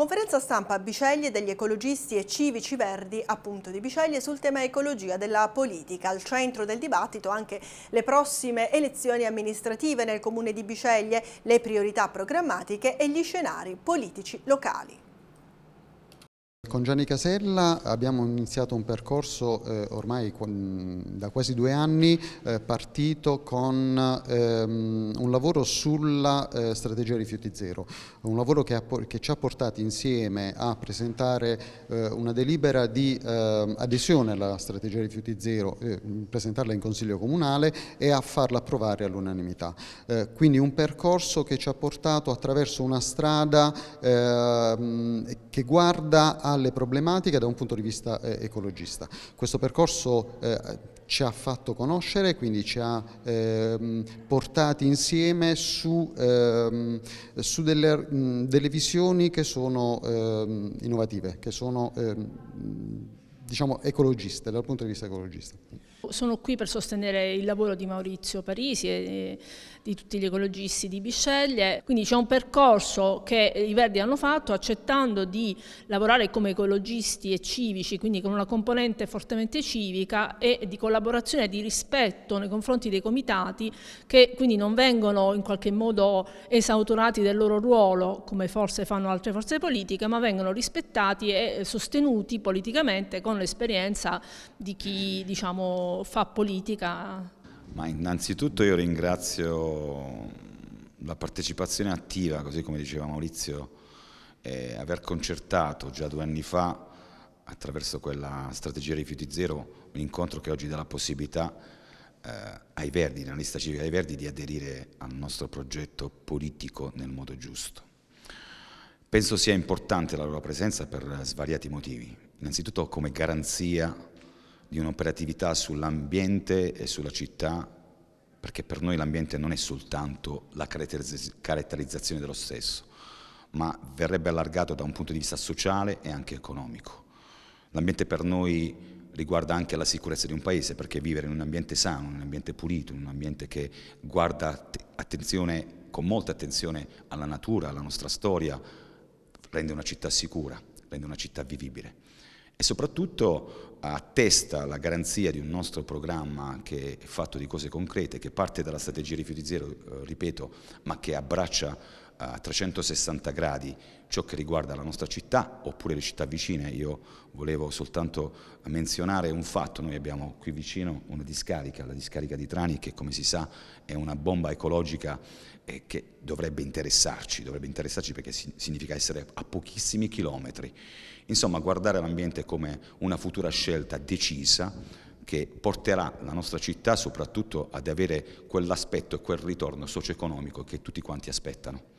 Conferenza stampa a Biceglie degli ecologisti e civici verdi appunto di Biceglie sul tema ecologia della politica. Al centro del dibattito anche le prossime elezioni amministrative nel comune di Biceglie, le priorità programmatiche e gli scenari politici locali. Con Gianni Casella abbiamo iniziato un percorso eh, ormai da quasi due anni eh, partito con ehm, un lavoro sulla eh, strategia rifiuti zero, un lavoro che, ha, che, ci ha portati insieme a presentare eh, una delibera di ehm, adesione alla strategia rifiuti zero, eh, presentarla in Consiglio Comunale e a farla approvare all'unanimità. Eh, quindi un percorso che ci ha portato attraverso una strada ehm, che guarda a alle problematiche da un punto di vista eh, ecologista. Questo percorso eh, ci ha fatto conoscere, quindi ci ha ehm, portati insieme su, ehm, su delle, mh, delle, visioni che sono ehm, innovative, che sono ehm, diciamo ecologiste, dal punto di vista ecologista. Sono qui per sostenere il lavoro di Maurizio Parisi e di tutti gli ecologisti di Bisceglie, quindi c'è un percorso che i Verdi hanno fatto accettando di lavorare come ecologisti e civici, quindi con una componente fortemente civica e di collaborazione e di rispetto nei confronti dei comitati che quindi non vengono in qualche modo esautorati del loro ruolo come forse fanno altre forze politiche, ma vengono rispettati e sostenuti politicamente con l'esperienza di chi diciamo fa politica? Ma innanzitutto io ringrazio la partecipazione attiva, così come diceva Maurizio, eh, aver concertato già due anni fa attraverso quella strategia rifiuti zero un incontro che oggi dà la possibilità eh, ai Verdi, nella lista civica dei Verdi, di aderire al nostro progetto politico nel modo giusto. Penso sia importante la loro presenza per svariati motivi, innanzitutto come garanzia di un'operatività sull'ambiente e sulla città, perché per noi l'ambiente non è soltanto la caratterizzazione dello stesso, ma verrebbe allargato da un punto di vista sociale e anche economico. L'ambiente per noi riguarda anche la sicurezza di un paese, perché vivere in un ambiente sano, in un ambiente pulito, in un ambiente che guarda attenzione, con molta attenzione alla natura, alla nostra storia, rende una città sicura, rende una città vivibile e soprattutto attesta la garanzia di un nostro programma che è fatto di cose concrete, che parte dalla strategia rifiuti zero, eh, ripeto, ma che abbraccia a 360 gradi ciò che riguarda la nostra città oppure le città vicine. Io volevo soltanto menzionare un fatto, noi abbiamo qui vicino una discarica, la discarica di Trani che come si sa è una bomba ecologica eh, che dovrebbe interessarci, dovrebbe interessarci perché significa essere a pochissimi chilometri. Insomma guardare l'ambiente come una futura scelta decisa che porterà la nostra città soprattutto ad avere quell'aspetto e quel ritorno socio-economico che tutti quanti aspettano.